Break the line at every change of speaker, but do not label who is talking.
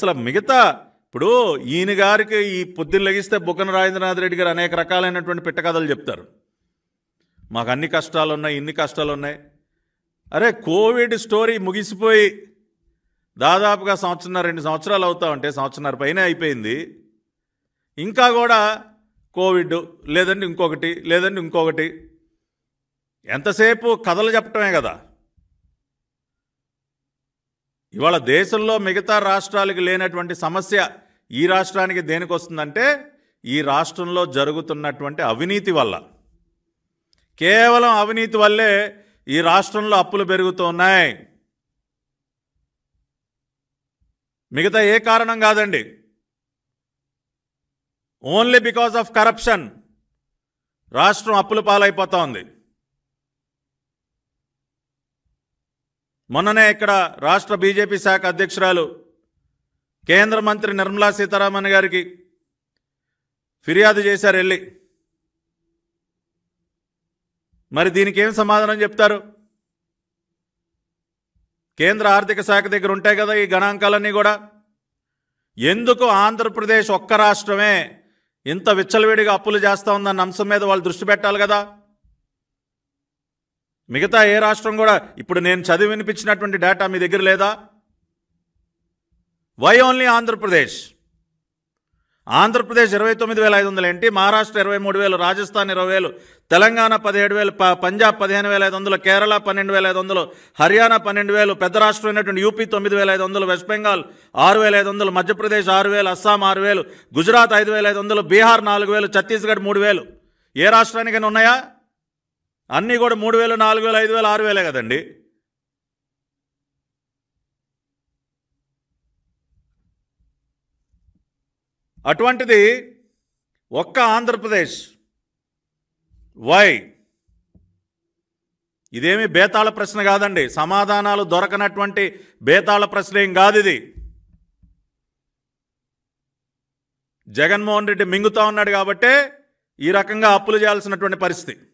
అసలు మిగతా ఇప్పుడు ఈయన గారికి ఈ పొద్దున్న లెగిస్తే బుగ్గన రాజేంద్రనాథ్ రెడ్డి గారు అనేక రకాలైనటువంటి పిట్టకథలు చెప్తారు మాకు అన్ని కష్టాలు ఉన్నాయి ఇన్ని కష్టాలు ఉన్నాయి అరే కోవిడ్ స్టోరీ ముగిసిపోయి దాదాపుగా సంవత్సరం రెండు సంవత్సరాలు అవుతా ఉంటే సంవత్సరంన్నర పైనే అయిపోయింది ఇంకా కూడా కోవిడ్ లేదండి ఇంకొకటి లేదండి ఇంకొకటి ఎంతసేపు కథలు చెప్పటమే కదా ఇవాళ దేశంలో మిగతా రాష్ట్రాలకు లేనటువంటి సమస్య ఈ రాష్ట్రానికి దేనికి వస్తుందంటే ఈ రాష్ట్రంలో జరుగుతున్నటువంటి అవినీతి వల్ల కేవలం అవినీతి వల్లే ఈ రాష్ట్రంలో అప్పులు పెరుగుతున్నాయి మిగతా ఏ కారణం కాదండి ఓన్లీ బికాజ్ ఆఫ్ కరప్షన్ రాష్ట్రం అప్పుల పాలైపోతా ఉంది మొన్ననే ఇక్కడ రాష్ట్ర బీజేపీ శాఖ అధ్యక్షురాలు కేంద్ర మంత్రి నిర్మలా సీతారామన్ గారికి ఫిర్యాదు చేశారు వెళ్ళి మరి దీనికి ఏం సమాధానం చెప్తారు కేంద్ర ఆర్థిక శాఖ దగ్గర ఉంటాయి కదా ఈ గణాంకాలన్నీ కూడా ఎందుకు ఆంధ్రప్రదేశ్ ఒక్క రాష్ట్రమే ఇంత విచ్చలవిడిగా అప్పులు చేస్తూ ఉందన్న అంశం మీద వాళ్ళు దృష్టి పెట్టాలి కదా మిగతా ఏ రాష్ట్రం కూడా ఇప్పుడు నేను చదివి వినిపించినటువంటి డేటా మీ దగ్గర లేదా వై ఓన్లీ ఆంధ్రప్రదేశ్ ఆంధ్రప్రదేశ్ ఇరవై తొమ్మిది వేల ఐదు వందలు ఏంటి మహారాష్ట్ర ఇరవై మూడు వేలు రాజస్థాన్ ఇరవై వేలు తెలంగాణ పదిహేడు వేలు పంజాబ్ పదిహేను వేల ఐదు వందలు కేరళ పన్నెండు వేల ఐదు వందలు హర్యానా పన్నెండు వేలు పెద్ద రాష్ట్రం అయినటువంటి యూపీ తొమ్మిది వేల ఐదు వందలు వెస్ట్ బెంగాల్ ఆరు వేల ఐదు వందలు మధ్యప్రదేశ్ ఆరు వేలు అస్సాం ఆరు వేలు గుజరాత్ ఐదు వేల ఐదు వందలు బీహార్ నాలుగు వేలు ఛత్తీస్గఢ్ మూడు వేలు ఏ రాష్ట్రానికైనా ఉన్నాయా అన్నీ కూడా మూడు వేలు నాలుగు వేలు ఐదు వేలు ఆరు వేలే కదండి అటువంటిది ఒక్క ఆంధ్రప్రదేశ్ వై ఇదేమి బేతాళ ప్రశ్న కాదండి సమాధానాలు దొరకనటువంటి బేతాళ ప్రశ్న ఏం కాదు ఇది జగన్మోహన్ రెడ్డి మింగుతూ ఉన్నాడు కాబట్టే ఈ రకంగా అప్పులు చేయాల్సినటువంటి పరిస్థితి